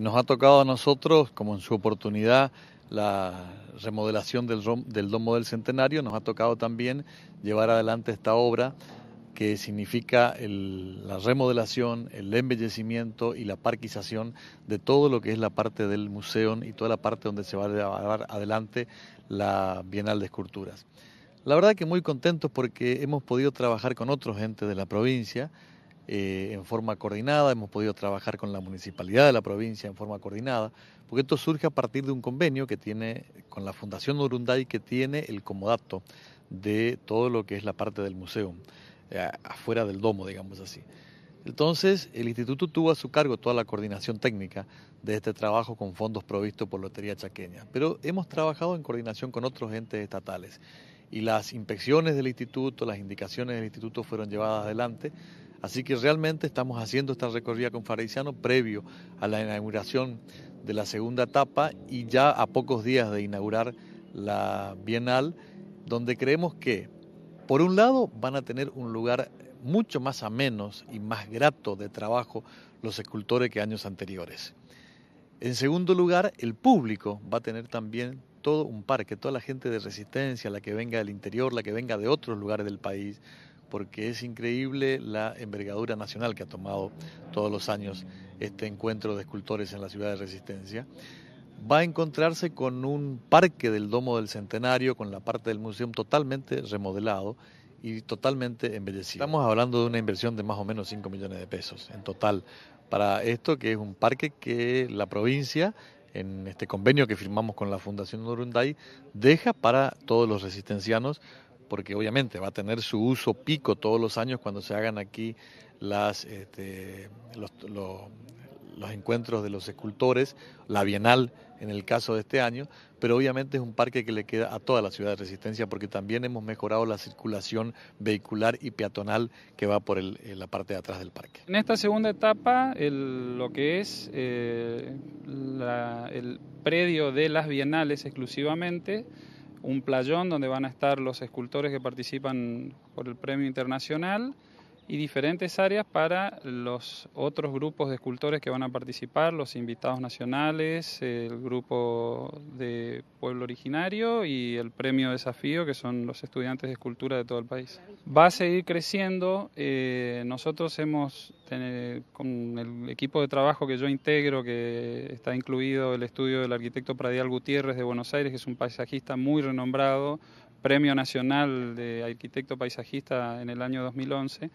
Nos ha tocado a nosotros, como en su oportunidad, la remodelación del, Domo del Centenario, nos ha tocado también llevar adelante esta obra que significa la remodelación, el embellecimiento y la parquización de todo lo que es la parte del museo y toda la parte donde se va a llevar adelante la Bienal de Esculturas. La verdad que muy contentos porque hemos podido trabajar con otros gente de la provincia, eh, en forma coordinada, hemos podido trabajar con la municipalidad de la provincia en forma coordinada, porque esto surge a partir de un convenio que tiene con la Fundación Urunday que tiene el comodato de todo lo que es la parte del museo, eh, afuera del domo, digamos así. Entonces, el instituto tuvo a su cargo toda la coordinación técnica de este trabajo con fondos provistos por Lotería Chaqueña, pero hemos trabajado en coordinación con otros entes estatales y las inspecciones del instituto, las indicaciones del instituto fueron llevadas adelante Así que realmente estamos haciendo esta recorrida con Fareciano previo a la inauguración de la segunda etapa y ya a pocos días de inaugurar la Bienal, donde creemos que, por un lado, van a tener un lugar mucho más ameno y más grato de trabajo los escultores que años anteriores. En segundo lugar, el público va a tener también todo un parque, toda la gente de resistencia, la que venga del interior, la que venga de otros lugares del país, porque es increíble la envergadura nacional que ha tomado todos los años este encuentro de escultores en la ciudad de Resistencia. Va a encontrarse con un parque del Domo del Centenario, con la parte del museo totalmente remodelado y totalmente embellecido. Estamos hablando de una inversión de más o menos 5 millones de pesos en total para esto, que es un parque que la provincia en este convenio que firmamos con la Fundación Norunday, deja para todos los resistencianos porque obviamente va a tener su uso pico todos los años cuando se hagan aquí las, este, los, encuentros de los escultores, la Bienal en el caso de este año, pero obviamente es un parque que le queda a toda la ciudad de Resistencia porque también hemos mejorado la circulación vehicular y peatonal que va por eh, la parte de atrás del parque. En esta segunda etapa, lo que es eh, el predio de las bienales exclusivamente, un playón donde van a estar los escultores que participan por el premio internacional y diferentes áreas para los otros grupos de escultores que van a participar, los invitados nacionales, el grupo de pueblo originario y el premio desafío, que son los estudiantes de escultura de todo el país. Va a seguir creciendo, eh, nosotros hemos, con el equipo de trabajo que yo integro, que está incluido el estudio del arquitecto Pradial Gutiérrez de Buenos Aires, que es un paisajista muy renombrado, Premio Nacional de Arquitecto Paisajista en el año 2011,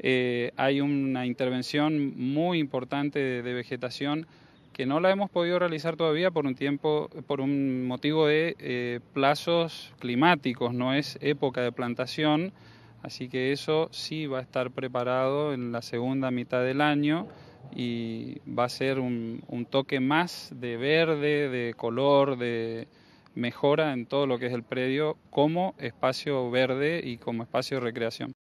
eh, hay una intervención muy importante de, vegetación que no la hemos podido realizar todavía por un tiempo, por un motivo de eh, plazos climáticos, no es época de plantación, así que eso sí va a estar preparado en la segunda mitad del año y va a ser un toque más de verde, de color, de, mejora en todo lo que es el predio como espacio verde y como espacio de recreación.